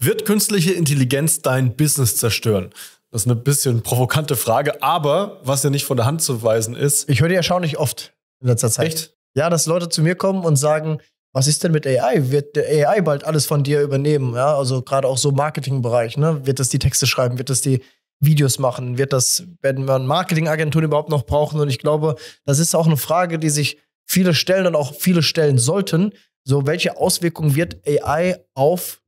Wird künstliche Intelligenz dein Business zerstören? Das ist eine bisschen provokante Frage, aber was ja nicht von der Hand zu weisen ist. Ich höre die erstaunlich oft in letzter Zeit. Echt? Ja, dass Leute zu mir kommen und sagen, was ist denn mit AI? Wird der AI bald alles von dir übernehmen? Ja, also gerade auch so Marketingbereich, ne? Wird das die Texte schreiben? Wird das die Videos machen? Wird das, werden wir Marketingagenturen überhaupt noch brauchen? Und ich glaube, das ist auch eine Frage, die sich viele stellen und auch viele stellen sollten. So, welche Auswirkungen wird AI auf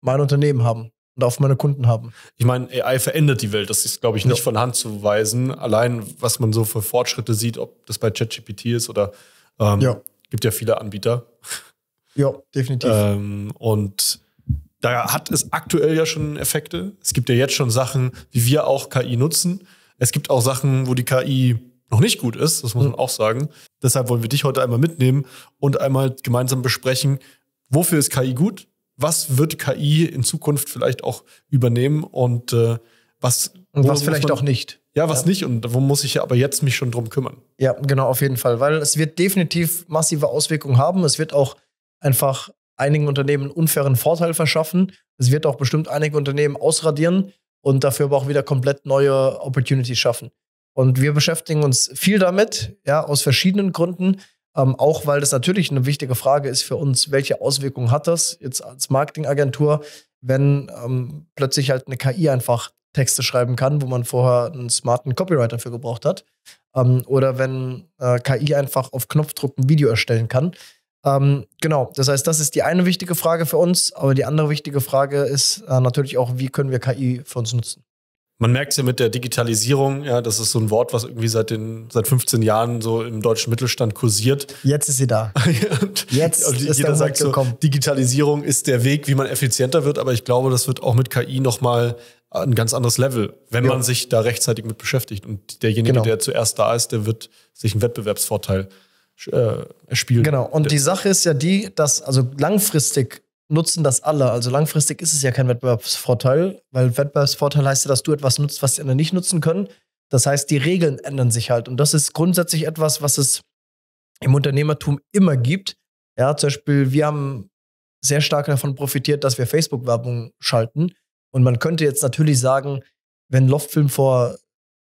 mein Unternehmen haben und auf meine Kunden haben. Ich meine, AI verändert die Welt. Das ist, glaube ich, nicht ja. von Hand zu weisen. Allein, was man so für Fortschritte sieht, ob das bei ChatGPT ist oder ähm, ja. gibt ja viele Anbieter. Ja, definitiv. Ähm, und da hat es aktuell ja schon Effekte. Es gibt ja jetzt schon Sachen, wie wir auch KI nutzen. Es gibt auch Sachen, wo die KI noch nicht gut ist, das muss man hm. auch sagen. Deshalb wollen wir dich heute einmal mitnehmen und einmal gemeinsam besprechen, wofür ist KI gut, was wird KI in Zukunft vielleicht auch übernehmen und äh, was. Und was vielleicht man, auch nicht. Ja, was ja. nicht und wo muss ich ja aber jetzt mich schon drum kümmern. Ja, genau, auf jeden Fall, weil es wird definitiv massive Auswirkungen haben. Es wird auch einfach einigen Unternehmen einen unfairen Vorteil verschaffen. Es wird auch bestimmt einige Unternehmen ausradieren und dafür aber auch wieder komplett neue Opportunities schaffen. Und wir beschäftigen uns viel damit, ja, aus verschiedenen Gründen. Ähm, auch weil das natürlich eine wichtige Frage ist für uns, welche Auswirkungen hat das jetzt als Marketingagentur, wenn ähm, plötzlich halt eine KI einfach Texte schreiben kann, wo man vorher einen smarten Copywriter dafür gebraucht hat. Ähm, oder wenn äh, KI einfach auf Knopfdruck ein Video erstellen kann. Ähm, genau, das heißt, das ist die eine wichtige Frage für uns, aber die andere wichtige Frage ist äh, natürlich auch, wie können wir KI für uns nutzen? Man merkt es ja mit der Digitalisierung, ja, das ist so ein Wort, was irgendwie seit den seit 15 Jahren so im deutschen Mittelstand kursiert. Jetzt ist sie da. Jetzt und ist jeder der sagt so, Digitalisierung ist der Weg, wie man effizienter wird, aber ich glaube, das wird auch mit KI nochmal ein ganz anderes Level, wenn ja. man sich da rechtzeitig mit beschäftigt. Und derjenige, genau. der zuerst da ist, der wird sich einen Wettbewerbsvorteil äh, erspielen. Genau, und der die Sache ist ja die, dass also langfristig nutzen das alle. Also langfristig ist es ja kein Wettbewerbsvorteil, weil Wettbewerbsvorteil heißt ja, dass du etwas nutzt, was die anderen nicht nutzen können. Das heißt, die Regeln ändern sich halt. Und das ist grundsätzlich etwas, was es im Unternehmertum immer gibt. Ja, zum Beispiel, wir haben sehr stark davon profitiert, dass wir Facebook-Werbung schalten. Und man könnte jetzt natürlich sagen, wenn Loftfilm vor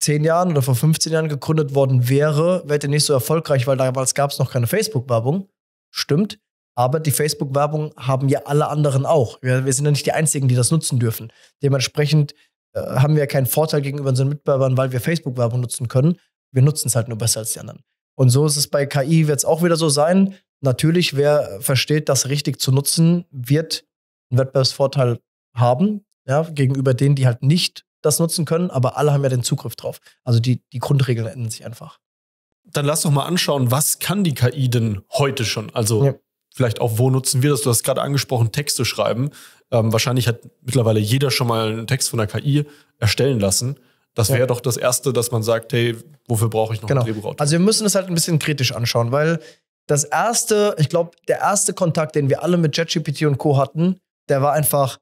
zehn Jahren oder vor 15 Jahren gegründet worden wäre, wäre der nicht so erfolgreich, weil damals gab es noch keine Facebook-Werbung. Stimmt. Aber die Facebook-Werbung haben ja alle anderen auch. Wir, wir, sind ja nicht die Einzigen, die das nutzen dürfen. Dementsprechend äh, haben wir keinen Vorteil gegenüber unseren Mitbewerbern, weil wir Facebook-Werbung nutzen können. Wir nutzen es halt nur besser als die anderen. Und so ist es bei KI, wird es auch wieder so sein. Natürlich, wer versteht, das richtig zu nutzen, wird einen Wettbewerbsvorteil haben, ja, gegenüber denen, die halt nicht das nutzen können, aber alle haben ja den Zugriff drauf. Also die, die Grundregeln ändern sich einfach. Dann lass doch mal anschauen, was kann die KI denn heute schon? Also ja vielleicht auch, wo nutzen wir das? Du hast gerade angesprochen, Texte schreiben. Ähm, wahrscheinlich hat mittlerweile jeder schon mal einen Text von der KI erstellen lassen. Das wäre ja. doch das Erste, dass man sagt, hey, wofür brauche ich noch genau. ein Drehbuchautor? Also wir müssen das halt ein bisschen kritisch anschauen, weil das erste, ich glaube, der erste Kontakt, den wir alle mit ChatGPT und Co. hatten, der war einfach,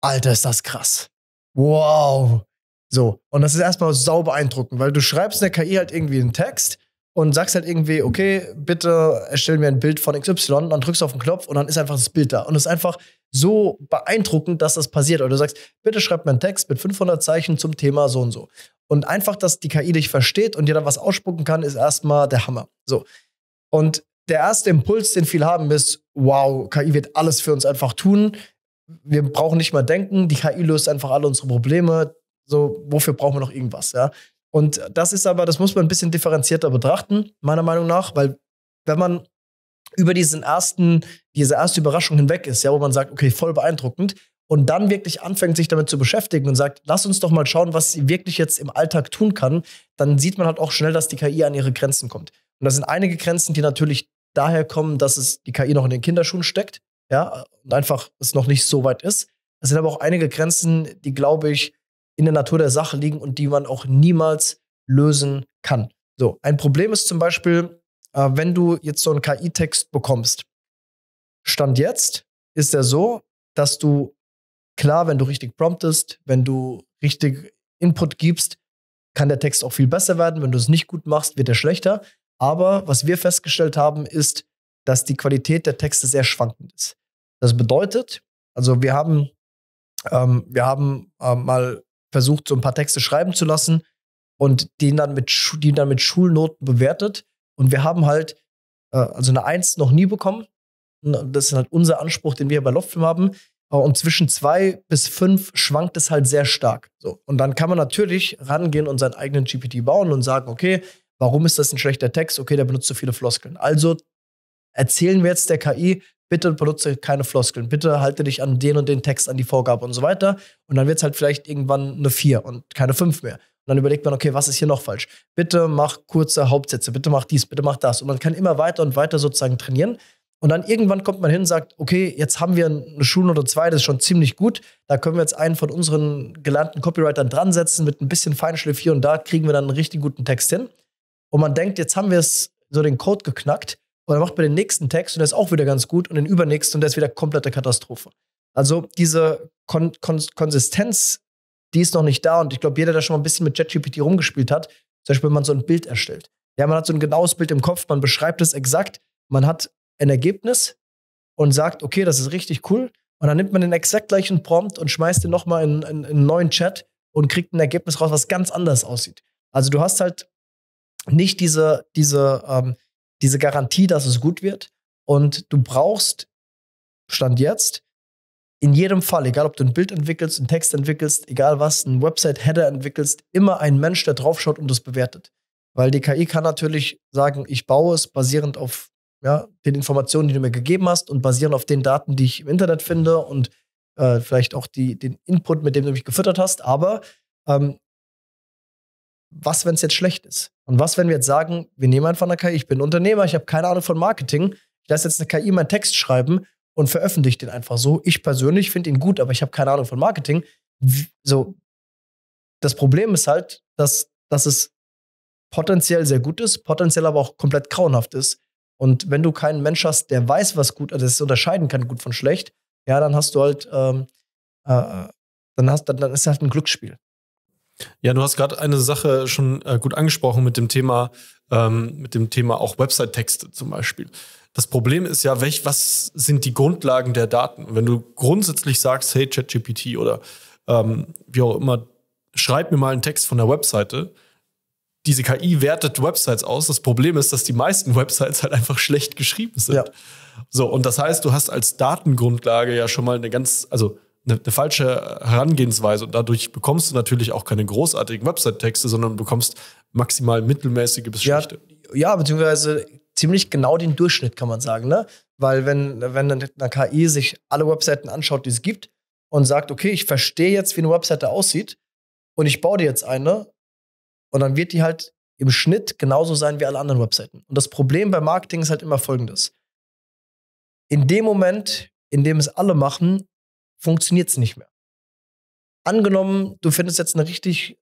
Alter, ist das krass. Wow. So. Und das ist erstmal sau beeindruckend, weil du schreibst in der KI halt irgendwie einen Text und sagst halt irgendwie, okay, bitte erstell mir ein Bild von XY, dann drückst du auf den Knopf und dann ist einfach das Bild da. Und es ist einfach so beeindruckend, dass das passiert. Oder du sagst, bitte schreib mir einen Text mit 500 Zeichen zum Thema so und so. Und einfach, dass die KI dich versteht und dir dann was ausspucken kann, ist erstmal der Hammer. So. Und der erste Impuls, den viele haben, ist, wow, KI wird alles für uns einfach tun. Wir brauchen nicht mal denken, die KI löst einfach alle unsere Probleme. So, wofür brauchen wir noch irgendwas, ja? Und das ist aber, das muss man ein bisschen differenzierter betrachten, meiner Meinung nach, weil wenn man über diesen ersten, diese erste Überraschung hinweg ist, ja, wo man sagt, okay, voll beeindruckend, und dann wirklich anfängt, sich damit zu beschäftigen und sagt, lass uns doch mal schauen, was sie wirklich jetzt im Alltag tun kann, dann sieht man halt auch schnell, dass die KI an ihre Grenzen kommt. Und das sind einige Grenzen, die natürlich daher kommen, dass es die KI noch in den Kinderschuhen steckt, ja, und einfach es noch nicht so weit ist. Es sind aber auch einige Grenzen, die, glaube ich, in der Natur der Sache liegen und die man auch niemals lösen kann. So, ein Problem ist zum Beispiel, äh, wenn du jetzt so einen KI-Text bekommst. Stand jetzt ist er so, dass du klar, wenn du richtig promptest, wenn du richtig Input gibst, kann der Text auch viel besser werden. Wenn du es nicht gut machst, wird er schlechter. Aber was wir festgestellt haben, ist, dass die Qualität der Texte sehr schwankend ist. Das bedeutet, also wir haben, ähm, wir haben ähm, mal versucht, so ein paar Texte schreiben zu lassen und den dann mit, die dann mit Schulnoten bewertet. Und wir haben halt äh, also eine Eins noch nie bekommen. Das ist halt unser Anspruch, den wir bei Loftfilm haben. Und zwischen zwei bis fünf schwankt es halt sehr stark. So. Und dann kann man natürlich rangehen und seinen eigenen GPT bauen und sagen, okay, warum ist das ein schlechter Text? Okay, der benutzt so viele Floskeln. Also erzählen wir jetzt der KI, bitte benutze keine Floskeln, bitte halte dich an den und den Text, an die Vorgabe und so weiter. Und dann wird es halt vielleicht irgendwann eine 4 und keine 5 mehr. Und dann überlegt man, okay, was ist hier noch falsch? Bitte mach kurze Hauptsätze, bitte mach dies, bitte mach das. Und man kann immer weiter und weiter sozusagen trainieren. Und dann irgendwann kommt man hin und sagt, okay, jetzt haben wir eine Schulnote 2, das ist schon ziemlich gut. Da können wir jetzt einen von unseren gelernten Copywritern dran setzen mit ein bisschen Feinschliff hier und da, kriegen wir dann einen richtig guten Text hin. Und man denkt, jetzt haben wir es so den Code geknackt und dann macht man den nächsten Text und der ist auch wieder ganz gut und den übernächsten und der ist wieder komplette Katastrophe. Also diese Kon Kon Konsistenz, die ist noch nicht da und ich glaube, jeder, der schon mal ein bisschen mit ChatGPT rumgespielt hat, zum Beispiel, wenn man so ein Bild erstellt. Ja, man hat so ein genaues Bild im Kopf, man beschreibt es exakt, man hat ein Ergebnis und sagt, okay, das ist richtig cool. Und dann nimmt man den exakt gleichen Prompt und schmeißt den nochmal in, in, in einen neuen Chat und kriegt ein Ergebnis raus, was ganz anders aussieht. Also du hast halt nicht diese, diese ähm, diese Garantie, dass es gut wird. Und du brauchst, Stand jetzt, in jedem Fall, egal ob du ein Bild entwickelst, einen Text entwickelst, egal was, einen Website-Header entwickelst, immer einen Mensch, der draufschaut und das bewertet. Weil die KI kann natürlich sagen, ich baue es basierend auf ja, den Informationen, die du mir gegeben hast und basierend auf den Daten, die ich im Internet finde und äh, vielleicht auch die, den Input, mit dem du mich gefüttert hast. Aber ähm, was, wenn es jetzt schlecht ist? Und was, wenn wir jetzt sagen, wir nehmen einfach eine KI, ich bin Unternehmer, ich habe keine Ahnung von Marketing, ich lasse jetzt eine KI meinen Text schreiben und veröffentliche den einfach so. Ich persönlich finde ihn gut, aber ich habe keine Ahnung von Marketing. So, das Problem ist halt, dass, dass es potenziell sehr gut ist, potenziell aber auch komplett grauenhaft ist. Und wenn du keinen Mensch hast, der weiß, was gut, ist, also das unterscheiden kann, gut von schlecht, ja, dann hast du halt, ähm, äh, äh dann, hast, dann, dann ist halt ein Glücksspiel. Ja, du hast gerade eine Sache schon äh, gut angesprochen mit dem Thema, ähm, mit dem Thema auch Website-Texte zum Beispiel. Das Problem ist ja, welch, was sind die Grundlagen der Daten? Wenn du grundsätzlich sagst, hey ChatGPT oder ähm, wie auch immer, schreib mir mal einen Text von der Webseite. Diese KI wertet Websites aus. Das Problem ist, dass die meisten Websites halt einfach schlecht geschrieben sind. Ja. So, und das heißt, du hast als Datengrundlage ja schon mal eine ganz, also eine, eine falsche Herangehensweise und dadurch bekommst du natürlich auch keine großartigen Website-Texte, sondern bekommst maximal mittelmäßige bis ja, schlechte. Ja, beziehungsweise ziemlich genau den Durchschnitt, kann man sagen. Ne? Weil wenn, wenn eine KI sich alle Webseiten anschaut, die es gibt und sagt, okay, ich verstehe jetzt, wie eine Webseite aussieht und ich baue dir jetzt eine und dann wird die halt im Schnitt genauso sein wie alle anderen Webseiten. Und das Problem bei Marketing ist halt immer folgendes. In dem Moment, in dem es alle machen, funktioniert es nicht mehr. Angenommen, du findest jetzt eine richtig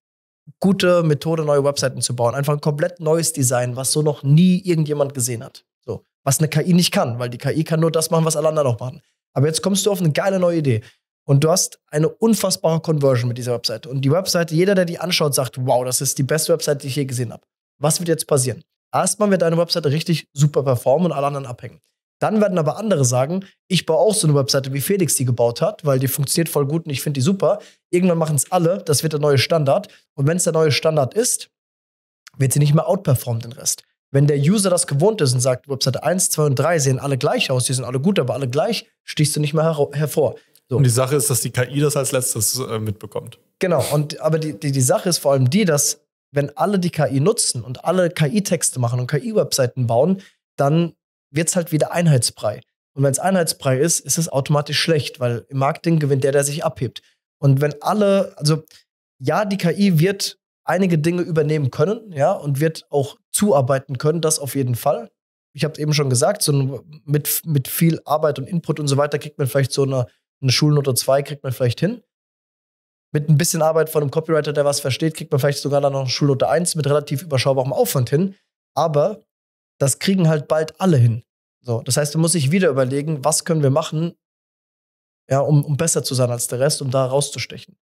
gute Methode, neue Webseiten zu bauen. Einfach ein komplett neues Design, was so noch nie irgendjemand gesehen hat. So, was eine KI nicht kann, weil die KI kann nur das machen, was alle anderen auch machen. Aber jetzt kommst du auf eine geile neue Idee und du hast eine unfassbare Conversion mit dieser Webseite. Und die Webseite, jeder, der die anschaut, sagt, wow, das ist die beste Webseite, die ich je gesehen habe. Was wird jetzt passieren? Erstmal wird deine Webseite richtig super performen und alle anderen abhängen. Dann werden aber andere sagen, ich baue auch so eine Webseite, wie Felix die gebaut hat, weil die funktioniert voll gut und ich finde die super. Irgendwann machen es alle, das wird der neue Standard. Und wenn es der neue Standard ist, wird sie nicht mehr outperformen den Rest. Wenn der User das gewohnt ist und sagt, Webseite 1, 2 und 3 sehen alle gleich aus, die sind alle gut, aber alle gleich, stichst du nicht mehr hervor. So. Und die Sache ist, dass die KI das als letztes äh, mitbekommt. Genau, und, aber die, die, die Sache ist vor allem die, dass wenn alle die KI nutzen und alle KI-Texte machen und KI-Webseiten bauen, dann wird es halt wieder Einheitsbrei. Und wenn es Einheitsbrei ist, ist es automatisch schlecht, weil im Marketing gewinnt der, der sich abhebt. Und wenn alle, also ja, die KI wird einige Dinge übernehmen können, ja, und wird auch zuarbeiten können, das auf jeden Fall. Ich habe es eben schon gesagt, so mit, mit viel Arbeit und Input und so weiter kriegt man vielleicht so eine, eine Schulnote 2, kriegt man vielleicht hin. Mit ein bisschen Arbeit von einem Copywriter, der was versteht, kriegt man vielleicht sogar dann noch eine Schulnote 1 mit relativ überschaubarem Aufwand hin. Aber das kriegen halt bald alle hin. So, das heißt, du musst dich wieder überlegen, was können wir machen, ja, um, um besser zu sein als der Rest, um da rauszustechen.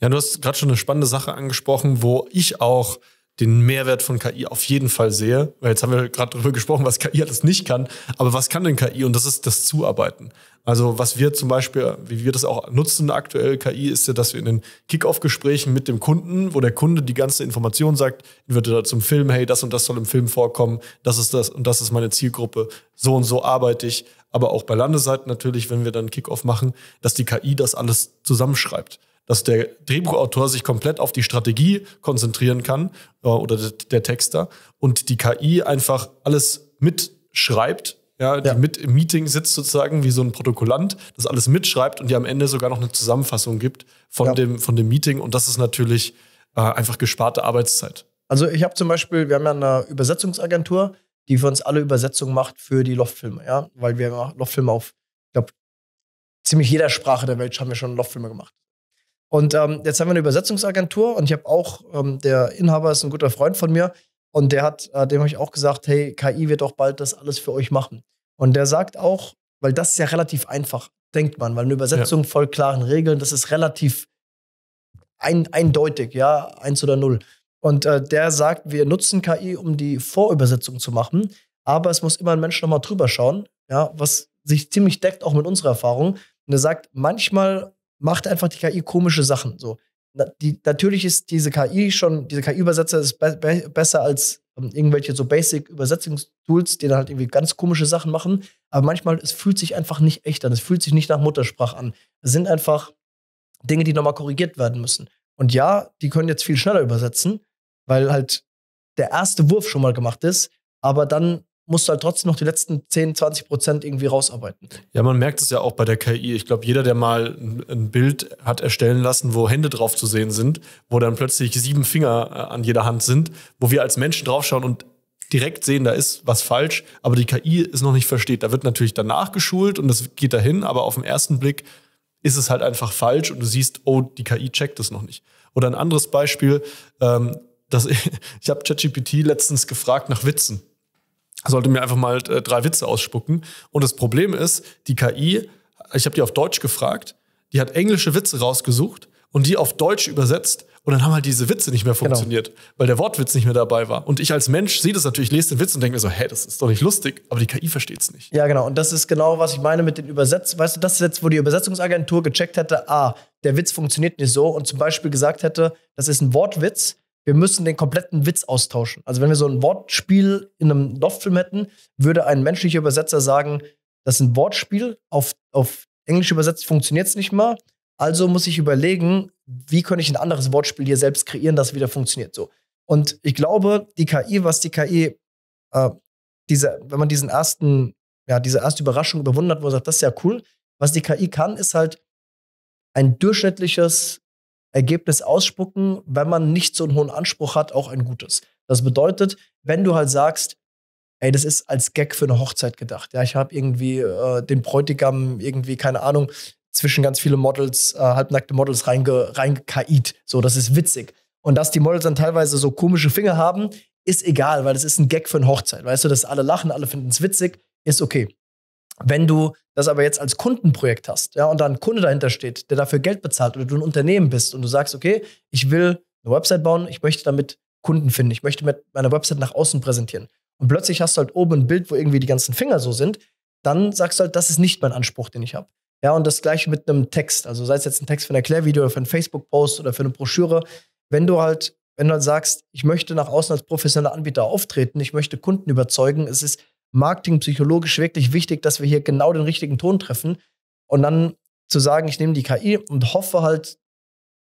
Ja, du hast gerade schon eine spannende Sache angesprochen, wo ich auch den Mehrwert von KI auf jeden Fall sehe, weil jetzt haben wir gerade darüber gesprochen, was KI alles nicht kann, aber was kann denn KI? Und das ist das Zuarbeiten. Also was wir zum Beispiel, wie wir das auch nutzen aktuell, KI, ist ja, dass wir in den kickoff gesprächen mit dem Kunden, wo der Kunde die ganze Information sagt, wird da zum Film, hey, das und das soll im Film vorkommen, das ist das und das ist meine Zielgruppe, so und so arbeite ich, aber auch bei Landeseiten natürlich, wenn wir dann Kickoff machen, dass die KI das alles zusammenschreibt dass der Drehbuchautor sich komplett auf die Strategie konzentrieren kann äh, oder der, der Texter und die KI einfach alles mitschreibt, ja, die ja. mit im Meeting sitzt sozusagen wie so ein Protokollant, das alles mitschreibt und die am Ende sogar noch eine Zusammenfassung gibt von, ja. dem, von dem Meeting und das ist natürlich äh, einfach gesparte Arbeitszeit. Also ich habe zum Beispiel, wir haben ja eine Übersetzungsagentur, die für uns alle Übersetzungen macht für die Loftfilme, ja, weil wir Loftfilme auf, ich glaube, ziemlich jeder Sprache der Welt haben wir schon Loftfilme gemacht. Und ähm, jetzt haben wir eine Übersetzungsagentur und ich habe auch, ähm, der Inhaber ist ein guter Freund von mir und der hat, äh, dem habe ich auch gesagt, hey, KI wird auch bald das alles für euch machen. Und der sagt auch, weil das ist ja relativ einfach, denkt man, weil eine Übersetzung ja. voll klaren Regeln, das ist relativ ein, eindeutig, ja, eins oder null. Und äh, der sagt, wir nutzen KI, um die Vorübersetzung zu machen, aber es muss immer ein Mensch nochmal drüber schauen, ja, was sich ziemlich deckt auch mit unserer Erfahrung. Und er sagt, manchmal macht einfach die KI komische Sachen. So. Die, natürlich ist diese KI schon, diese KI-Übersetzer ist be be besser als ähm, irgendwelche so Basic-Übersetzungstools, die dann halt irgendwie ganz komische Sachen machen. Aber manchmal, es fühlt sich einfach nicht echt an. Es fühlt sich nicht nach Muttersprache an. Es sind einfach Dinge, die nochmal korrigiert werden müssen. Und ja, die können jetzt viel schneller übersetzen, weil halt der erste Wurf schon mal gemacht ist. Aber dann musst du halt trotzdem noch die letzten 10, 20 Prozent irgendwie rausarbeiten. Ja, man merkt es ja auch bei der KI. Ich glaube, jeder, der mal ein Bild hat erstellen lassen, wo Hände drauf zu sehen sind, wo dann plötzlich sieben Finger äh, an jeder Hand sind, wo wir als Menschen draufschauen und direkt sehen, da ist was falsch, aber die KI es noch nicht versteht. Da wird natürlich danach geschult und das geht dahin, aber auf den ersten Blick ist es halt einfach falsch und du siehst, oh, die KI checkt es noch nicht. Oder ein anderes Beispiel, ähm, das, ich habe ChatGPT letztens gefragt nach Witzen sollte mir einfach mal äh, drei Witze ausspucken. Und das Problem ist, die KI, ich habe die auf Deutsch gefragt, die hat englische Witze rausgesucht und die auf Deutsch übersetzt. Und dann haben halt diese Witze nicht mehr genau. funktioniert, genau. weil der Wortwitz nicht mehr dabei war. Und ich als Mensch sehe das natürlich, lese den Witz und denke mir so, hä, das ist doch nicht lustig, aber die KI versteht es nicht. Ja, genau. Und das ist genau, was ich meine mit den Übersetzungen. Weißt du, das ist jetzt, wo die Übersetzungsagentur gecheckt hätte, ah, der Witz funktioniert nicht so und zum Beispiel gesagt hätte, das ist ein Wortwitz, wir müssen den kompletten Witz austauschen. Also wenn wir so ein Wortspiel in einem Loftfilm hätten, würde ein menschlicher Übersetzer sagen, das ist ein Wortspiel, auf, auf Englisch übersetzt funktioniert es nicht mal. Also muss ich überlegen, wie kann ich ein anderes Wortspiel hier selbst kreieren, das wieder funktioniert. So. Und ich glaube, die KI, was die KI, äh, diese, wenn man diesen ersten, ja, diese erste Überraschung überwunden hat, wo man sagt, das ist ja cool, was die KI kann, ist halt ein durchschnittliches Ergebnis ausspucken, wenn man nicht so einen hohen Anspruch hat, auch ein gutes. Das bedeutet, wenn du halt sagst, ey, das ist als Gag für eine Hochzeit gedacht. Ja, ich habe irgendwie äh, den Bräutigam irgendwie, keine Ahnung, zwischen ganz viele Models, äh, halbnackte Models reinge, reingekait. So, das ist witzig. Und dass die Models dann teilweise so komische Finger haben, ist egal, weil das ist ein Gag für eine Hochzeit. Weißt du, dass alle lachen, alle finden es witzig, ist okay. Wenn du das aber jetzt als Kundenprojekt hast, ja, und da ein Kunde dahinter steht, der dafür Geld bezahlt oder du ein Unternehmen bist und du sagst, okay, ich will eine Website bauen, ich möchte damit Kunden finden, ich möchte mit meiner Website nach außen präsentieren. Und plötzlich hast du halt oben ein Bild, wo irgendwie die ganzen Finger so sind, dann sagst du halt, das ist nicht mein Anspruch, den ich habe. Ja, und das gleiche mit einem Text. Also sei es jetzt ein Text für ein Erklärvideo oder für einen Facebook-Post oder für eine Broschüre. Wenn du halt, wenn du halt sagst, ich möchte nach außen als professioneller Anbieter auftreten, ich möchte Kunden überzeugen, es ist marketingpsychologisch wirklich wichtig, dass wir hier genau den richtigen Ton treffen. Und dann zu sagen, ich nehme die KI und hoffe halt,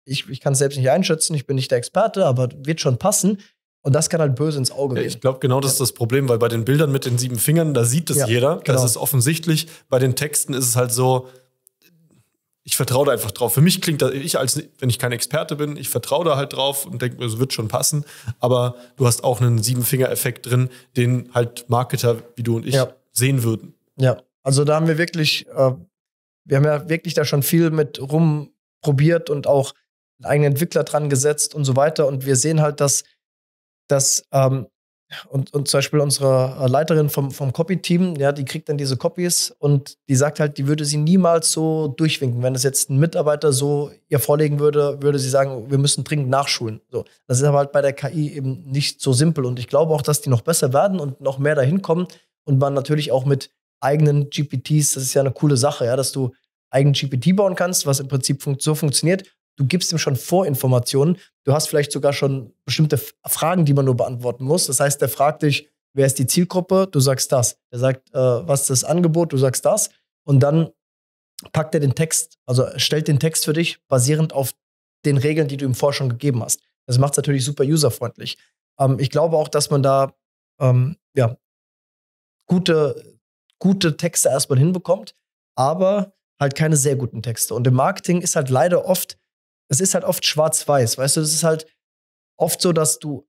ich, ich kann es selbst nicht einschätzen, ich bin nicht der Experte, aber wird schon passen. Und das kann halt böse ins Auge gehen. Ich glaube, genau das ist das Problem, weil bei den Bildern mit den sieben Fingern, da sieht es ja, jeder, genau. das ist offensichtlich. Bei den Texten ist es halt so, ich vertraue da einfach drauf. Für mich klingt das, ich als, wenn ich kein Experte bin, ich vertraue da halt drauf und denke mir, es wird schon passen. Aber du hast auch einen Siebenfinger-Effekt drin, den halt Marketer wie du und ich ja. sehen würden. Ja, also da haben wir wirklich, äh, wir haben ja wirklich da schon viel mit rumprobiert und auch einen eigenen Entwickler dran gesetzt und so weiter. Und wir sehen halt, dass, dass ähm, und, und zum Beispiel unsere äh, Leiterin vom, vom Copy-Team, ja, die kriegt dann diese Copies und die sagt halt, die würde sie niemals so durchwinken. Wenn es jetzt ein Mitarbeiter so ihr vorlegen würde, würde sie sagen, wir müssen dringend nachschulen. So. Das ist aber halt bei der KI eben nicht so simpel. Und ich glaube auch, dass die noch besser werden und noch mehr dahin kommen. Und man natürlich auch mit eigenen GPTs, das ist ja eine coole Sache, ja, dass du eigenen GPT bauen kannst, was im Prinzip fun so funktioniert. Du gibst ihm schon Vorinformationen. Du hast vielleicht sogar schon bestimmte Fragen, die man nur beantworten muss. Das heißt, der fragt dich, wer ist die Zielgruppe? Du sagst das. Er sagt, äh, was ist das Angebot? Du sagst das. Und dann packt er den Text, also stellt den Text für dich basierend auf den Regeln, die du ihm vorher schon gegeben hast. Das macht es natürlich super userfreundlich. Ähm, ich glaube auch, dass man da ähm, ja, gute, gute Texte erstmal hinbekommt, aber halt keine sehr guten Texte. Und im Marketing ist halt leider oft es ist halt oft schwarz-weiß, weißt du, es ist halt oft so, dass du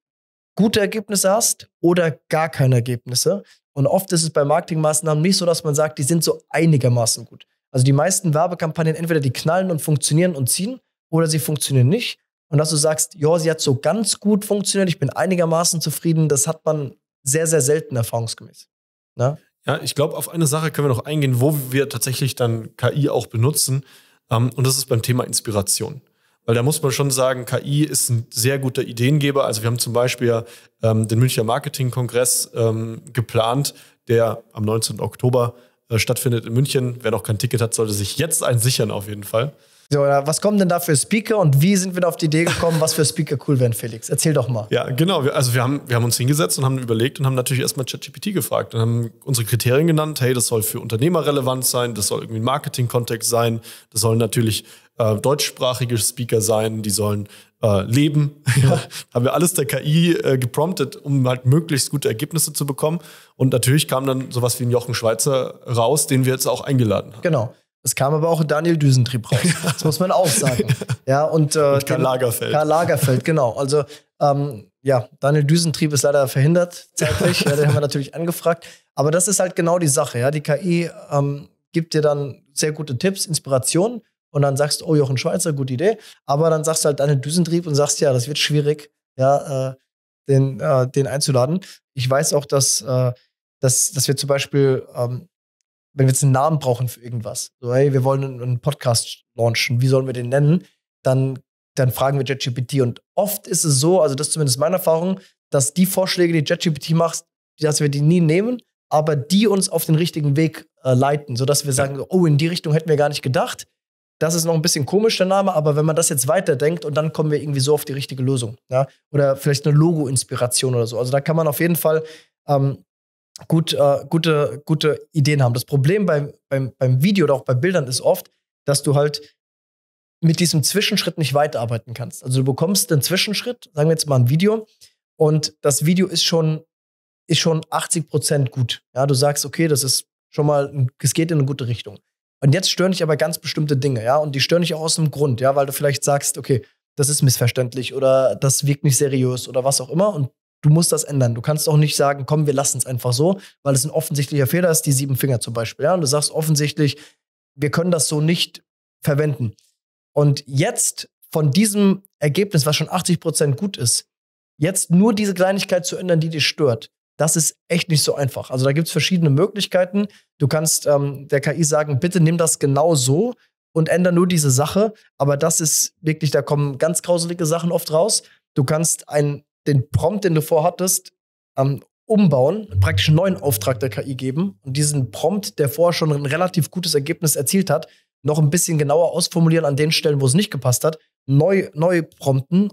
gute Ergebnisse hast oder gar keine Ergebnisse. Und oft ist es bei Marketingmaßnahmen nicht so, dass man sagt, die sind so einigermaßen gut. Also die meisten Werbekampagnen, entweder die knallen und funktionieren und ziehen oder sie funktionieren nicht. Und dass du sagst, ja, sie hat so ganz gut funktioniert, ich bin einigermaßen zufrieden, das hat man sehr, sehr selten erfahrungsgemäß. Na? Ne? Ja, ich glaube, auf eine Sache können wir noch eingehen, wo wir tatsächlich dann KI auch benutzen. Ähm, und das ist beim Thema Inspiration. Weil da muss man schon sagen, KI ist ein sehr guter Ideengeber. Also wir haben zum Beispiel ähm, den Münchner Marketingkongress ähm, geplant, der am 19. Oktober äh, stattfindet in München. Wer noch kein Ticket hat, sollte sich jetzt einen sichern auf jeden Fall. So, was kommen denn da für Speaker und wie sind wir da auf die Idee gekommen, was für Speaker cool wären, Felix? Erzähl doch mal. Ja, genau. Also wir haben, wir haben uns hingesetzt und haben überlegt und haben natürlich erstmal ChatGPT gefragt und haben unsere Kriterien genannt. Hey, das soll für Unternehmer relevant sein, das soll irgendwie ein Marketing-Kontext sein, das sollen natürlich äh, deutschsprachige Speaker sein, die sollen äh, leben. Ja. haben wir alles der KI äh, gepromptet, um halt möglichst gute Ergebnisse zu bekommen. Und natürlich kam dann sowas wie ein Jochen Schweizer raus, den wir jetzt auch eingeladen haben. Genau. Es kam aber auch Daniel Düsentrieb raus. Das muss man auch sagen. Ja, und, äh, und Karl Lagerfeld. Karl Lagerfeld, genau. Also, ähm, ja, Daniel Düsentrieb ist leider verhindert zeitlich. ja, den haben wir natürlich angefragt. Aber das ist halt genau die Sache. Ja, die KI ähm, gibt dir dann sehr gute Tipps, Inspirationen. Und dann sagst du, oh, Jochen Schweizer, gute Idee. Aber dann sagst du halt Daniel Düsentrieb und sagst, ja, das wird schwierig, ja, äh, den, äh, den einzuladen. Ich weiß auch, dass, äh, dass, dass wir zum Beispiel ähm, wenn wir jetzt einen Namen brauchen für irgendwas, so, hey, wir wollen einen Podcast launchen, wie sollen wir den nennen? Dann, dann fragen wir JetGPT. Und oft ist es so, also das ist zumindest meine Erfahrung, dass die Vorschläge, die JetGPT macht, dass wir die nie nehmen, aber die uns auf den richtigen Weg äh, leiten, sodass wir sagen, oh, in die Richtung hätten wir gar nicht gedacht. Das ist noch ein bisschen komisch, der Name, aber wenn man das jetzt weiterdenkt und dann kommen wir irgendwie so auf die richtige Lösung. Ja? Oder vielleicht eine Logo-Inspiration oder so. Also da kann man auf jeden Fall ähm, gut, äh, gute, gute Ideen haben. Das Problem beim, beim, beim Video oder auch bei Bildern ist oft, dass du halt mit diesem Zwischenschritt nicht weiterarbeiten kannst. Also du bekommst einen Zwischenschritt, sagen wir jetzt mal ein Video, und das Video ist schon, ist schon 80 Prozent gut. Ja, du sagst, okay, das ist schon mal, es geht in eine gute Richtung. Und jetzt stören dich aber ganz bestimmte Dinge, ja, und die stören dich auch aus einem Grund, ja, weil du vielleicht sagst, okay, das ist missverständlich oder das wirkt nicht seriös oder was auch immer. Und Du musst das ändern. Du kannst auch nicht sagen, komm, wir lassen es einfach so, weil es ein offensichtlicher Fehler ist, die sieben Finger zum Beispiel. Ja? Und du sagst offensichtlich, wir können das so nicht verwenden. Und jetzt von diesem Ergebnis, was schon 80 Prozent gut ist, jetzt nur diese Kleinigkeit zu ändern, die dich stört, das ist echt nicht so einfach. Also da gibt es verschiedene Möglichkeiten. Du kannst ähm, der KI sagen, bitte nimm das genau so und ändere nur diese Sache. Aber das ist wirklich, da kommen ganz grauselige Sachen oft raus. Du kannst ein den Prompt, den du vorhattest, ähm, umbauen, praktisch einen neuen Auftrag der KI geben und diesen Prompt, der vorher schon ein relativ gutes Ergebnis erzielt hat, noch ein bisschen genauer ausformulieren an den Stellen, wo es nicht gepasst hat, neu, neu prompten.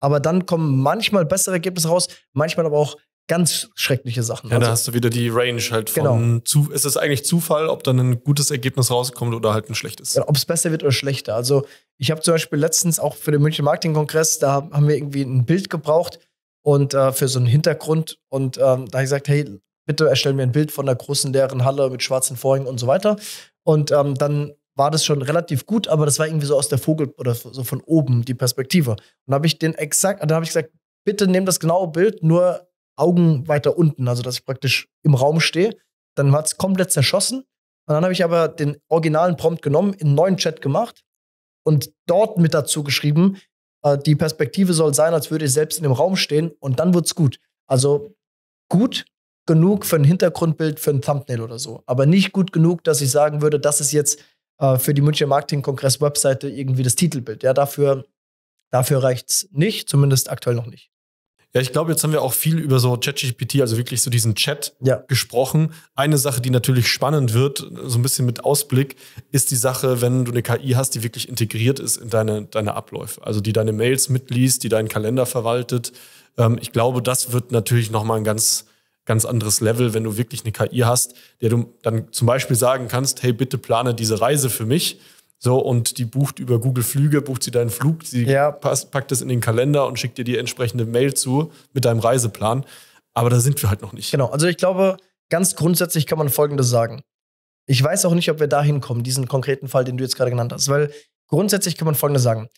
Aber dann kommen manchmal bessere Ergebnisse raus, manchmal aber auch ganz schreckliche Sachen. Ja, also, da hast du wieder die Range halt von, genau. zu, ist es eigentlich Zufall, ob dann ein gutes Ergebnis rauskommt oder halt ein schlechtes. Genau, ob es besser wird oder schlechter. Also ich habe zum Beispiel letztens auch für den München Marketing Kongress, da haben wir irgendwie ein Bild gebraucht und äh, für so einen Hintergrund. Und ähm, da habe ich gesagt, hey, bitte erstell mir ein Bild von der großen leeren Halle mit schwarzen Vorhängen und so weiter. Und ähm, dann war das schon relativ gut, aber das war irgendwie so aus der Vogel oder so von oben die Perspektive. Und habe ich den exakt, dann habe ich gesagt, bitte nimm das genaue Bild, nur Augen weiter unten, also dass ich praktisch im Raum stehe. Dann hat es komplett zerschossen. Und dann habe ich aber den originalen Prompt genommen, in einen neuen Chat gemacht und dort mit dazu geschrieben, äh, die Perspektive soll sein, als würde ich selbst in dem Raum stehen und dann wird's gut. Also gut genug für ein Hintergrundbild, für ein Thumbnail oder so, aber nicht gut genug, dass ich sagen würde, das ist jetzt äh, für die Münchner Marketing-Kongress-Webseite irgendwie das Titelbild. Ja, dafür, dafür reicht's nicht, zumindest aktuell noch nicht. Ja, ich glaube, jetzt haben wir auch viel über so ChatGPT, also wirklich so diesen Chat ja. gesprochen. Eine Sache, die natürlich spannend wird, so ein bisschen mit Ausblick, ist die Sache, wenn du eine KI hast, die wirklich integriert ist in deine, deine Abläufe. Also die deine Mails mitliest, die deinen Kalender verwaltet. Ähm, ich glaube, das wird natürlich nochmal ein ganz, ganz anderes Level, wenn du wirklich eine KI hast, der du dann zum Beispiel sagen kannst, hey, bitte plane diese Reise für mich so, und die bucht über Google Flüge, bucht sie deinen Flug, sie ja. passt, packt es in den Kalender und schickt dir die entsprechende Mail zu mit deinem Reiseplan. Aber da sind wir halt noch nicht. Genau, also ich glaube, ganz grundsätzlich kann man Folgendes sagen. Ich weiß auch nicht, ob wir da hinkommen, diesen konkreten Fall, den du jetzt gerade genannt hast, weil grundsätzlich kann man Folgendes sagen.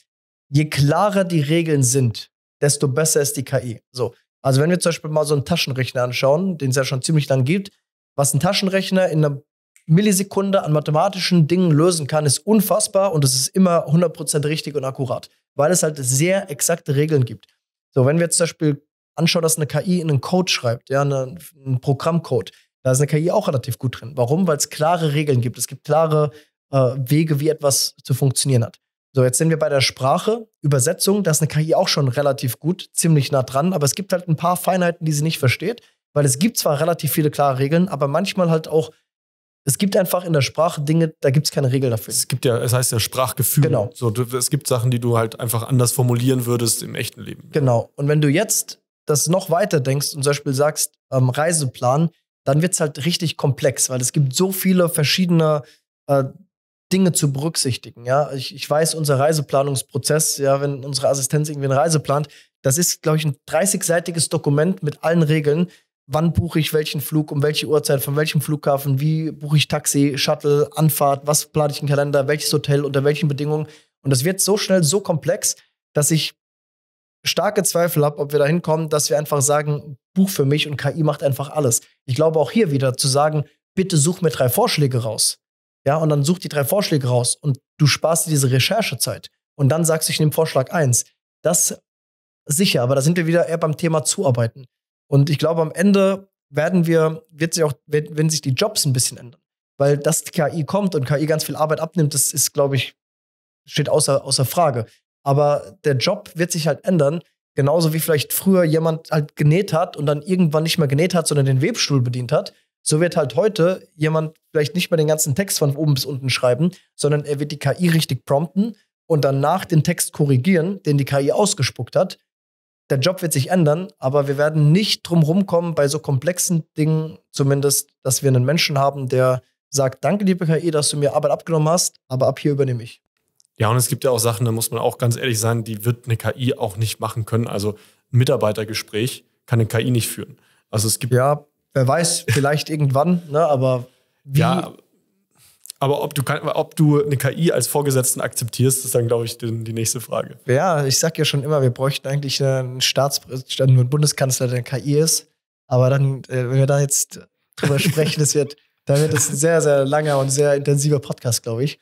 Je klarer die Regeln sind, desto besser ist die KI. So, also wenn wir zum Beispiel mal so einen Taschenrechner anschauen, den es ja schon ziemlich lang gibt, was ein Taschenrechner in einer Millisekunde an mathematischen Dingen lösen kann, ist unfassbar und es ist immer 100% richtig und akkurat, weil es halt sehr exakte Regeln gibt. So, wenn wir jetzt zum Beispiel anschauen, dass eine KI in einen Code schreibt, ja, einen, einen Programmcode, da ist eine KI auch relativ gut drin. Warum? Weil es klare Regeln gibt. Es gibt klare äh, Wege, wie etwas zu funktionieren hat. So, jetzt sind wir bei der Sprache, Übersetzung, da ist eine KI auch schon relativ gut, ziemlich nah dran, aber es gibt halt ein paar Feinheiten, die sie nicht versteht, weil es gibt zwar relativ viele klare Regeln, aber manchmal halt auch es gibt einfach in der Sprache Dinge, da gibt es keine Regel dafür. Es gibt ja, es heißt ja Sprachgefühl. Genau. So, es gibt Sachen, die du halt einfach anders formulieren würdest im echten Leben. Genau. Und wenn du jetzt das noch weiter denkst und zum Beispiel sagst, ähm, Reiseplan, dann wird es halt richtig komplex, weil es gibt so viele verschiedene äh, Dinge zu berücksichtigen. Ja, ich, ich, weiß, unser Reiseplanungsprozess, ja, wenn unsere Assistenz irgendwie eine Reise plant, das ist, glaube ich, ein 30-seitiges Dokument mit allen Regeln wann buche ich welchen Flug, um welche Uhrzeit, von welchem Flughafen, wie buche ich Taxi, Shuttle, Anfahrt, was plane ich im Kalender, welches Hotel, unter welchen Bedingungen. Und das wird so schnell so komplex, dass ich starke Zweifel habe, ob wir da hinkommen, dass wir einfach sagen, buch für mich und KI macht einfach alles. Ich glaube auch hier wieder zu sagen, bitte such mir drei Vorschläge raus. Ja, und dann such die drei Vorschläge raus und du sparst dir diese Recherchezeit. Und dann sagst du, ich nehme Vorschlag 1. Das sicher, aber da sind wir wieder eher beim Thema Zuarbeiten. Und ich glaube, am Ende werden wir, wird sich auch, wenn sich die Jobs ein bisschen ändern. Weil das KI kommt und KI ganz viel Arbeit abnimmt, das ist, glaube ich, steht außer, außer Frage. Aber der Job wird sich halt ändern, genauso wie vielleicht früher jemand halt genäht hat und dann irgendwann nicht mehr genäht hat, sondern den Webstuhl bedient hat. So wird halt heute jemand vielleicht nicht mehr den ganzen Text von oben bis unten schreiben, sondern er wird die KI richtig prompten und danach den Text korrigieren, den die KI ausgespuckt hat der Job wird sich ändern, aber wir werden nicht drum rumkommen, bei so komplexen Dingen zumindest, dass wir einen Menschen haben, der sagt, danke liebe KI, dass du mir Arbeit abgenommen hast, aber ab hier übernehme ich. Ja, und es gibt ja auch Sachen, da muss man auch ganz ehrlich sein, die wird eine KI auch nicht machen können. Also ein Mitarbeitergespräch kann eine KI nicht führen. Also es gibt. Ja, wer weiß, vielleicht irgendwann, ne? aber wie ja, aber ob du, ob du eine KI als Vorgesetzten akzeptierst, ist dann, glaube ich, die, nächste Frage. Ja, ich sage ja schon immer, wir bräuchten eigentlich einen Staatspräsidenten, also einen Bundeskanzler, der eine KI ist. Aber dann, äh, wenn wir da jetzt drüber sprechen, das wird, dann wird es ein sehr, sehr langer und sehr intensiver Podcast, glaube ich.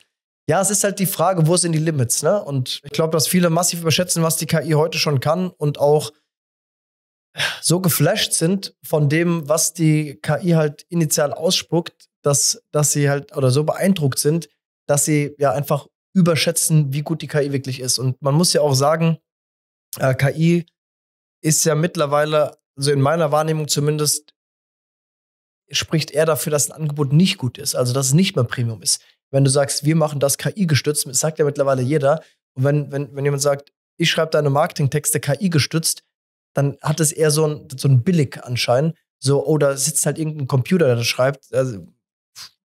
Ja, es ist halt die Frage, wo sind die Limits, ne? Und ich glaube, dass viele massiv überschätzen, was die KI heute schon kann und auch so geflasht sind von dem, was die KI halt initial ausspuckt, dass, dass sie halt oder so beeindruckt sind, dass sie ja einfach überschätzen, wie gut die KI wirklich ist. Und man muss ja auch sagen, äh, KI ist ja mittlerweile, also in meiner Wahrnehmung zumindest, spricht eher dafür, dass ein Angebot nicht gut ist, also dass es nicht mehr Premium ist. Wenn du sagst, wir machen das KI gestützt, das sagt ja mittlerweile jeder. Und wenn, wenn, wenn jemand sagt, ich schreibe deine Marketingtexte KI gestützt, dann hat es eher so ein, so ein Billig-Anschein. So, oh, sitzt halt irgendein Computer, der das schreibt. Also,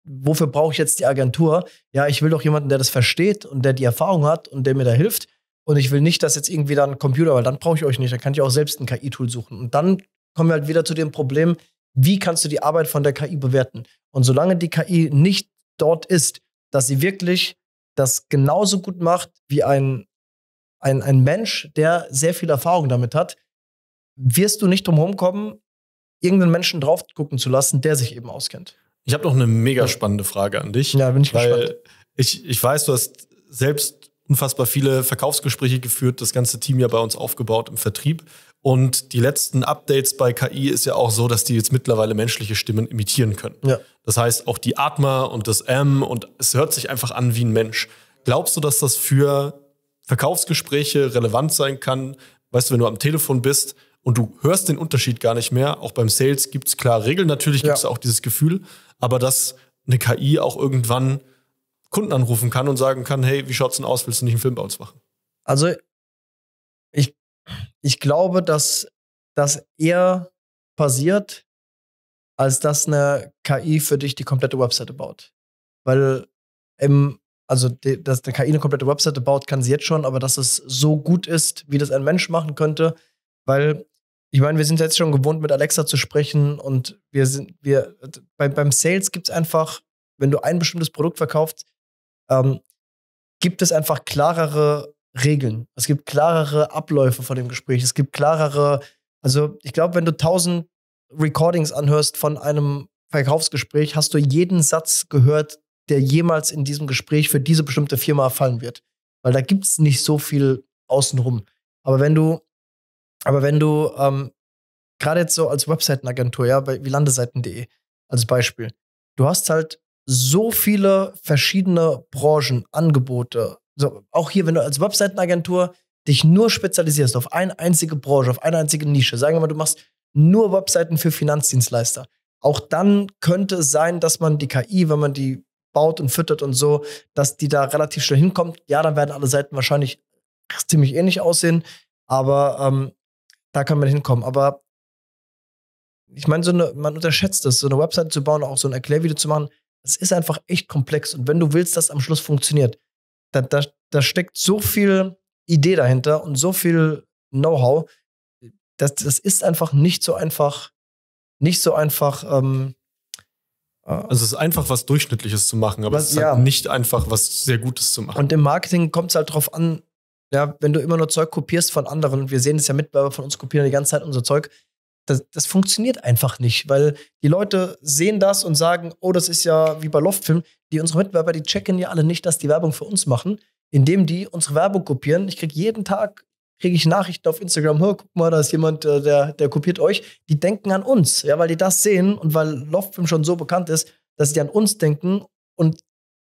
wofür brauche ich jetzt die Agentur? Ja, ich will doch jemanden, der das versteht und der die Erfahrung hat und der mir da hilft. Und ich will nicht, dass jetzt irgendwie dann ein Computer, weil dann brauche ich euch nicht, dann kann ich auch selbst ein KI-Tool suchen. Und dann kommen wir halt wieder zu dem Problem, wie kannst du die Arbeit von der KI bewerten? Und solange die KI nicht dort ist, dass sie wirklich das genauso gut macht wie ein, ein, ein Mensch, der sehr viel Erfahrung damit hat, wirst du nicht drum herum kommen, irgendeinen Menschen drauf gucken zu lassen, der sich eben auskennt. Ich habe noch eine mega spannende Frage an dich. Ja, bin ich weil gespannt. Ich, ich weiß, du hast selbst unfassbar viele Verkaufsgespräche geführt, das ganze Team ja bei uns aufgebaut im Vertrieb. Und die letzten Updates bei KI ist ja auch so, dass die jetzt mittlerweile menschliche Stimmen imitieren können. Ja. Das heißt, auch die Atma und das M und es hört sich einfach an wie ein Mensch. Glaubst du, dass das für Verkaufsgespräche relevant sein kann? Weißt du, wenn du am Telefon bist, und du hörst den Unterschied gar nicht mehr. Auch beim Sales gibt es klar Regeln, natürlich gibt es ja. auch dieses Gefühl, aber dass eine KI auch irgendwann Kunden anrufen kann und sagen kann, hey, wie schaut's denn aus? Willst du nicht einen Film bei uns machen? Also ich, ich glaube, dass das eher passiert, als dass eine KI für dich die komplette Webseite baut. Weil im, also die, dass eine KI eine komplette Webseite baut, kann sie jetzt schon, aber dass es so gut ist, wie das ein Mensch machen könnte, weil ich meine, wir sind jetzt schon gewohnt, mit Alexa zu sprechen und wir sind, wir, bei, beim Sales gibt es einfach, wenn du ein bestimmtes Produkt verkaufst, ähm, gibt es einfach klarere Regeln. Es gibt klarere Abläufe von dem Gespräch. Es gibt klarere, also ich glaube, wenn du tausend Recordings anhörst von einem Verkaufsgespräch, hast du jeden Satz gehört, der jemals in diesem Gespräch für diese bestimmte Firma fallen wird. Weil da gibt es nicht so viel außenrum. Aber wenn du aber wenn du ähm, gerade jetzt so als Webseitenagentur, ja, bei wielandeseiten.de als Beispiel, du hast halt so viele verschiedene Branchen, Angebote. So, auch hier, wenn du als Webseitenagentur dich nur spezialisierst auf eine einzige Branche, auf eine einzige Nische, sagen wir mal, du machst nur Webseiten für Finanzdienstleister. Auch dann könnte es sein, dass man die KI, wenn man die baut und füttert und so, dass die da relativ schnell hinkommt. Ja, dann werden alle Seiten wahrscheinlich ziemlich ähnlich aussehen, aber ähm, da kann man hinkommen. Aber ich meine, so eine, man unterschätzt das, so eine Website zu bauen, auch so ein Erklärvideo zu machen, das ist einfach echt komplex. Und wenn du willst, dass am Schluss funktioniert, da, da, da steckt so viel Idee dahinter und so viel Know-how. Das, das ist einfach nicht so einfach, nicht so einfach. Ähm, äh, also es ist einfach was Durchschnittliches zu machen, aber was, es ist halt ja. nicht einfach was sehr Gutes zu machen. Und im Marketing kommt es halt darauf an, ja, wenn du immer nur Zeug kopierst von anderen, wir sehen es ja Mitbewerber von uns kopieren die ganze Zeit unser Zeug, das, das, funktioniert einfach nicht, weil die Leute sehen das und sagen, oh, das ist ja wie bei Loftfilm. Die unsere Mitbewerber, die checken ja alle nicht, dass die Werbung für uns machen, indem die unsere Werbung kopieren. Ich kriege jeden Tag kriege ich Nachrichten auf Instagram, hör, guck mal, da ist jemand, äh, der, der kopiert euch. Die denken an uns, ja, weil die das sehen und weil Loftfilm schon so bekannt ist, dass die an uns denken und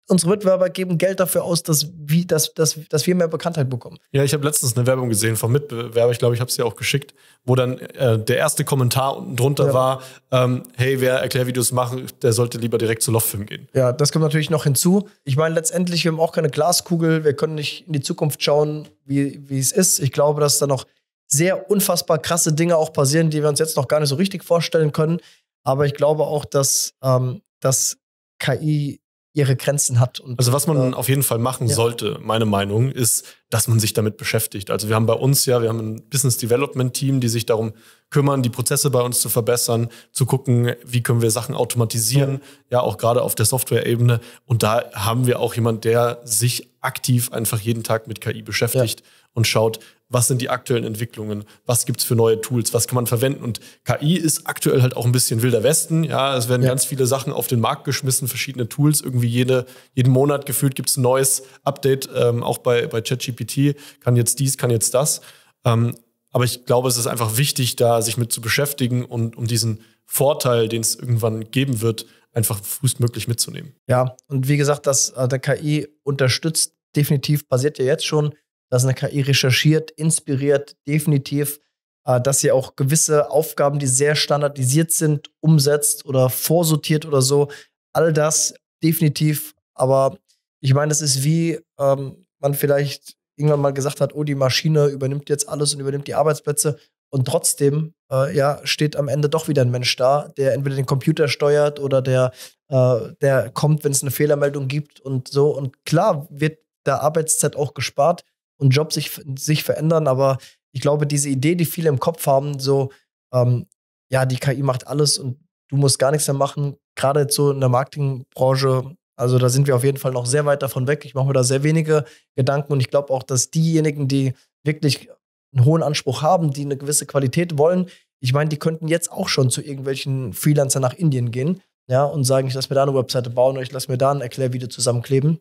unsere Mitwerber geben Geld dafür aus, dass, wie, dass, dass, dass wir mehr Bekanntheit bekommen. Ja, ich habe letztens eine Werbung gesehen vom Mitbewerber, ich glaube, ich habe sie auch geschickt, wo dann äh, der erste Kommentar unten drunter ja. war, ähm, hey, wer Erklärvideos machen, der sollte lieber direkt zu Loftfilm gehen. Ja, das kommt natürlich noch hinzu. Ich meine, letztendlich, wir haben auch keine Glaskugel, wir können nicht in die Zukunft schauen, wie, wie es ist. Ich glaube, dass da noch sehr unfassbar krasse Dinge auch passieren, die wir uns jetzt noch gar nicht so richtig vorstellen können. Aber ich glaube auch, dass, ähm, dass KI ihre Grenzen hat. Und, also was man äh, auf jeden Fall machen ja. sollte, meine Meinung, ist, dass man sich damit beschäftigt. Also wir haben bei uns ja, wir haben ein Business Development Team, die sich darum kümmern, die Prozesse bei uns zu verbessern, zu gucken, wie können wir Sachen automatisieren, ja, ja auch gerade auf der Software-Ebene. Und da haben wir auch jemand, der sich aktiv einfach jeden Tag mit KI beschäftigt ja. und schaut, was sind die aktuellen Entwicklungen, was gibt es für neue Tools, was kann man verwenden. Und KI ist aktuell halt auch ein bisschen wilder Westen. Ja, es werden ja. ganz viele Sachen auf den Markt geschmissen, verschiedene Tools. Irgendwie jede, jeden Monat gefühlt gibt es ein neues Update, ähm, auch bei, bei ChatGPT. Kann jetzt dies, kann jetzt das. Ähm, aber ich glaube, es ist einfach wichtig, da sich mit zu beschäftigen und um diesen Vorteil, den es irgendwann geben wird, einfach frühestmöglich mitzunehmen. Ja, und wie gesagt, dass äh, der KI unterstützt definitiv basiert ja jetzt schon dass eine KI recherchiert, inspiriert, definitiv, äh, dass sie auch gewisse Aufgaben, die sehr standardisiert sind, umsetzt oder vorsortiert oder so. All das definitiv. Aber ich meine, das ist wie ähm, man vielleicht irgendwann mal gesagt hat, oh, die Maschine übernimmt jetzt alles und übernimmt die Arbeitsplätze. Und trotzdem äh, ja, steht am Ende doch wieder ein Mensch da, der entweder den Computer steuert oder der, äh, der kommt, wenn es eine Fehlermeldung gibt und so. Und klar wird da Arbeitszeit auch gespart, und Job sich, sich verändern, aber ich glaube, diese Idee, die viele im Kopf haben, so, ähm, ja, die KI macht alles und du musst gar nichts mehr machen, gerade so in der Marketingbranche, also da sind wir auf jeden Fall noch sehr weit davon weg. Ich mache mir da sehr wenige Gedanken und ich glaube auch, dass diejenigen, die wirklich einen hohen Anspruch haben, die eine gewisse Qualität wollen, ich meine, die könnten jetzt auch schon zu irgendwelchen Freelancern nach Indien gehen, ja, und sagen, ich lasse mir da eine Webseite bauen oder ich lasse mir da ein Erklärvideo zusammenkleben.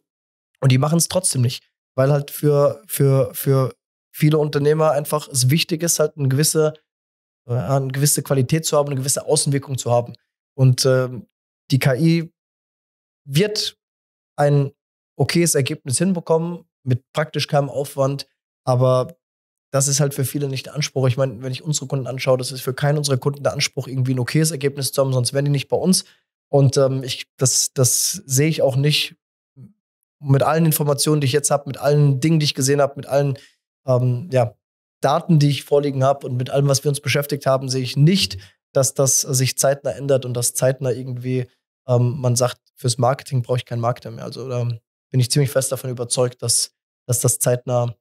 Und die machen es trotzdem nicht weil halt für, für, für viele Unternehmer einfach es wichtig ist, halt eine gewisse, äh, eine gewisse Qualität zu haben, eine gewisse Außenwirkung zu haben. Und ähm, die KI wird ein okayes Ergebnis hinbekommen, mit praktisch keinem Aufwand, aber das ist halt für viele nicht der Anspruch. Ich meine, wenn ich unsere Kunden anschaue, das ist für keinen unserer Kunden der Anspruch, irgendwie ein okayes Ergebnis zu haben, sonst wären die nicht bei uns. Und ähm, ich, das, das sehe ich auch nicht mit allen Informationen, die ich jetzt habe, mit allen Dingen, die ich gesehen habe, mit allen ähm, ja, Daten, die ich vorliegen habe und mit allem, was wir uns beschäftigt haben, sehe ich nicht, dass das sich zeitnah ändert und dass zeitnah irgendwie ähm, man sagt, fürs Marketing brauche ich keinen Marketer mehr. Also da ähm, bin ich ziemlich fest davon überzeugt, dass, dass das zeitnah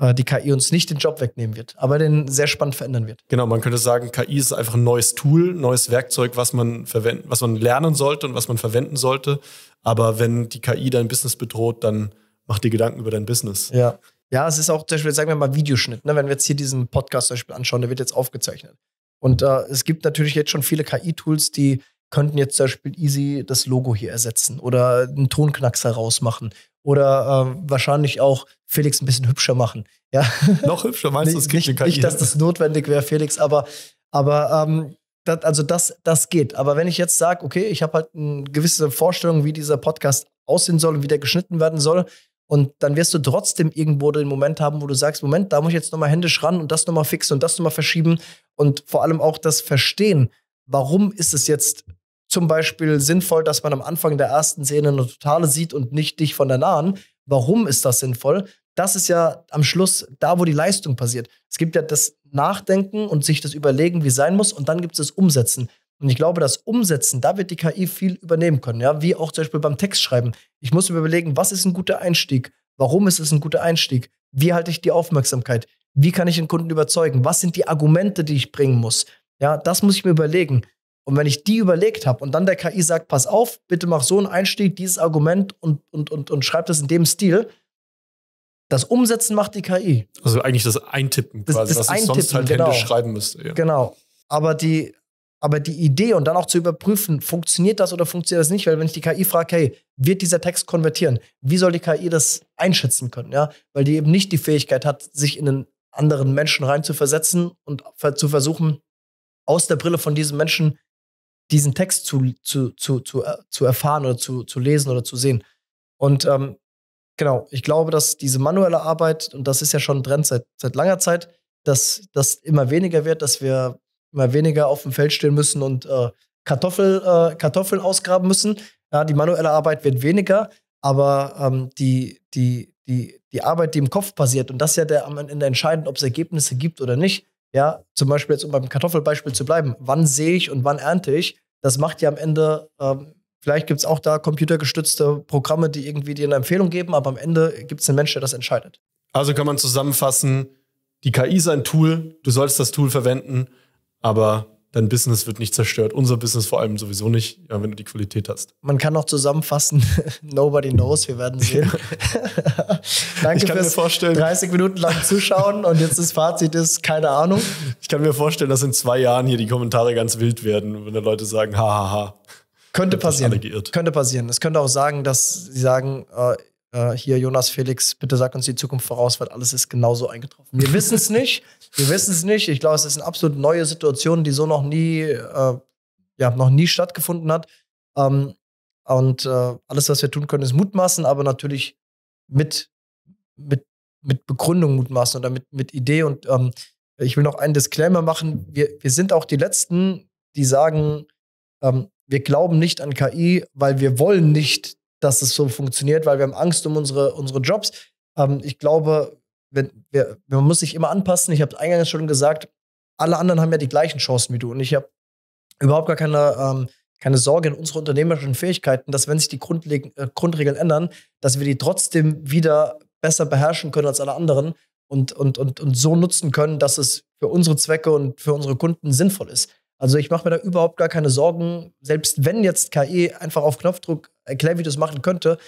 äh, die KI uns nicht den Job wegnehmen wird, aber den sehr spannend verändern wird. Genau, man könnte sagen, KI ist einfach ein neues Tool, neues Werkzeug, was man verwenden, was man lernen sollte und was man verwenden sollte. Aber wenn die KI dein Business bedroht, dann mach dir Gedanken über dein Business. Ja. Ja, es ist auch zum Beispiel, sagen wir mal, Videoschnitt. Ne? Wenn wir jetzt hier diesen Podcast zum Beispiel anschauen, der wird jetzt aufgezeichnet. Und äh, es gibt natürlich jetzt schon viele KI-Tools, die könnten jetzt zum Beispiel easy das Logo hier ersetzen oder einen Tonknackser rausmachen oder äh, wahrscheinlich auch Felix ein bisschen hübscher machen. Ja? Noch hübscher, meinst du, es gibt nicht, nicht, dass das notwendig wäre, Felix, aber, aber ähm, das, also das, das geht. Aber wenn ich jetzt sage, okay, ich habe halt eine gewisse Vorstellung, wie dieser Podcast aussehen soll und wie der geschnitten werden soll, und dann wirst du trotzdem irgendwo den Moment haben, wo du sagst, Moment, da muss ich jetzt nochmal händisch ran und das nochmal fixen und das nochmal verschieben und vor allem auch das Verstehen, warum ist es jetzt zum Beispiel sinnvoll, dass man am Anfang der ersten Szene eine totale sieht und nicht dich von der nahen. Warum ist das sinnvoll? Das ist ja am Schluss da, wo die Leistung passiert. Es gibt ja das Nachdenken und sich das Überlegen, wie sein muss, und dann gibt es das Umsetzen. Und ich glaube, das Umsetzen, da wird die KI viel übernehmen können. Ja? Wie auch zum Beispiel beim Textschreiben. Ich muss mir überlegen, was ist ein guter Einstieg? Warum ist es ein guter Einstieg? Wie halte ich die Aufmerksamkeit? Wie kann ich den Kunden überzeugen? Was sind die Argumente, die ich bringen muss? Ja, das muss ich mir überlegen. Und wenn ich die überlegt habe und dann der KI sagt, pass auf, bitte mach so einen Einstieg, dieses Argument und, und, und, und schreib das in dem Stil, das Umsetzen macht die KI. Also eigentlich das Eintippen das, quasi, das was Eintippen, ich sonst halt genau. händisch schreiben müsste. Ja. Genau. Aber die, aber die Idee und dann auch zu überprüfen, funktioniert das oder funktioniert das nicht, weil wenn ich die KI frage, hey, wird dieser Text konvertieren? Wie soll die KI das einschätzen können? Ja, weil die eben nicht die Fähigkeit hat, sich in einen anderen Menschen reinzuversetzen und zu versuchen, aus der Brille von diesem Menschen diesen Text zu, zu, zu, zu, äh, zu erfahren oder zu, zu lesen oder zu sehen. Und ähm, genau, ich glaube, dass diese manuelle Arbeit, und das ist ja schon ein Trend seit, seit langer Zeit, dass das immer weniger wird, dass wir immer weniger auf dem Feld stehen müssen und äh, Kartoffel, äh, Kartoffeln ausgraben müssen. Ja, die manuelle Arbeit wird weniger, aber ähm, die, die, die, die Arbeit, die im Kopf passiert, und das ist ja der, am Ende entscheidend, ob es Ergebnisse gibt oder nicht, ja, zum Beispiel jetzt, um beim Kartoffelbeispiel zu bleiben, wann sehe ich und wann ernte ich? Das macht ja am Ende, ähm, vielleicht gibt es auch da computergestützte Programme, die irgendwie dir eine Empfehlung geben, aber am Ende gibt es einen Mensch, der das entscheidet. Also kann man zusammenfassen, die KI ist ein Tool, du sollst das Tool verwenden, aber dein Business wird nicht zerstört. Unser Business vor allem sowieso nicht, ja, wenn du die Qualität hast. Man kann auch zusammenfassen, nobody knows, wir werden sehen. Danke fürs 30 Minuten lang zuschauen und jetzt das Fazit ist, keine Ahnung. Ich kann mir vorstellen, dass in zwei Jahren hier die Kommentare ganz wild werden, wenn da Leute sagen, hahaha. Könnte passieren. Könnte passieren. Es könnte auch sagen, dass sie sagen, äh, äh, hier Jonas Felix, bitte sag uns die Zukunft voraus, weil alles ist genauso eingetroffen. Wir wissen es nicht. Wir wissen es nicht. Ich glaube, es ist eine absolut neue Situation, die so noch nie, äh, ja, noch nie stattgefunden hat. Ähm, und äh, alles, was wir tun können, ist mutmaßen, aber natürlich mit, mit, mit Begründung mutmaßen oder mit, mit Idee. Und ähm, ich will noch einen Disclaimer machen. Wir, wir sind auch die Letzten, die sagen, ähm, wir glauben nicht an KI, weil wir wollen nicht, dass es so funktioniert, weil wir haben Angst um unsere, unsere Jobs. Ähm, ich glaube, wenn, wer, man muss sich immer anpassen. Ich habe eingangs schon gesagt, alle anderen haben ja die gleichen Chancen wie du. Und ich habe überhaupt gar keine, ähm, keine Sorge in unsere unternehmerischen Fähigkeiten, dass wenn sich die Grundleg äh, Grundregeln ändern, dass wir die trotzdem wieder besser beherrschen können als alle anderen und, und, und, und so nutzen können, dass es für unsere Zwecke und für unsere Kunden sinnvoll ist. Also ich mache mir da überhaupt gar keine Sorgen, selbst wenn jetzt KI einfach auf Knopfdruck erklärt, wie das machen könnte,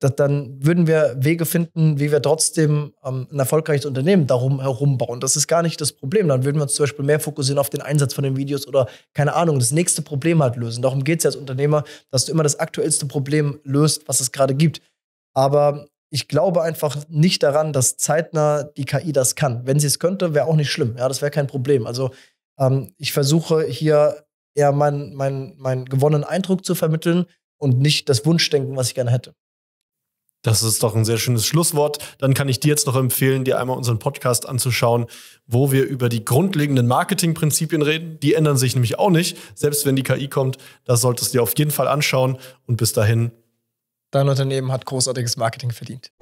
dass dann würden wir Wege finden, wie wir trotzdem ähm, ein erfolgreiches Unternehmen darum herum bauen. Das ist gar nicht das Problem. Dann würden wir uns zum Beispiel mehr fokussieren auf den Einsatz von den Videos oder, keine Ahnung, das nächste Problem halt lösen. Darum geht es ja als Unternehmer, dass du immer das aktuellste Problem löst, was es gerade gibt. Aber ich glaube einfach nicht daran, dass zeitnah die KI das kann. Wenn sie es könnte, wäre auch nicht schlimm. Ja, das wäre kein Problem. Also ähm, ich versuche hier eher meinen mein, mein gewonnenen Eindruck zu vermitteln und nicht das Wunschdenken, was ich gerne hätte. Das ist doch ein sehr schönes Schlusswort. Dann kann ich dir jetzt noch empfehlen, dir einmal unseren Podcast anzuschauen, wo wir über die grundlegenden Marketingprinzipien reden. Die ändern sich nämlich auch nicht, selbst wenn die KI kommt. Das solltest du dir auf jeden Fall anschauen. Und bis dahin. Dein Unternehmen hat großartiges Marketing verdient.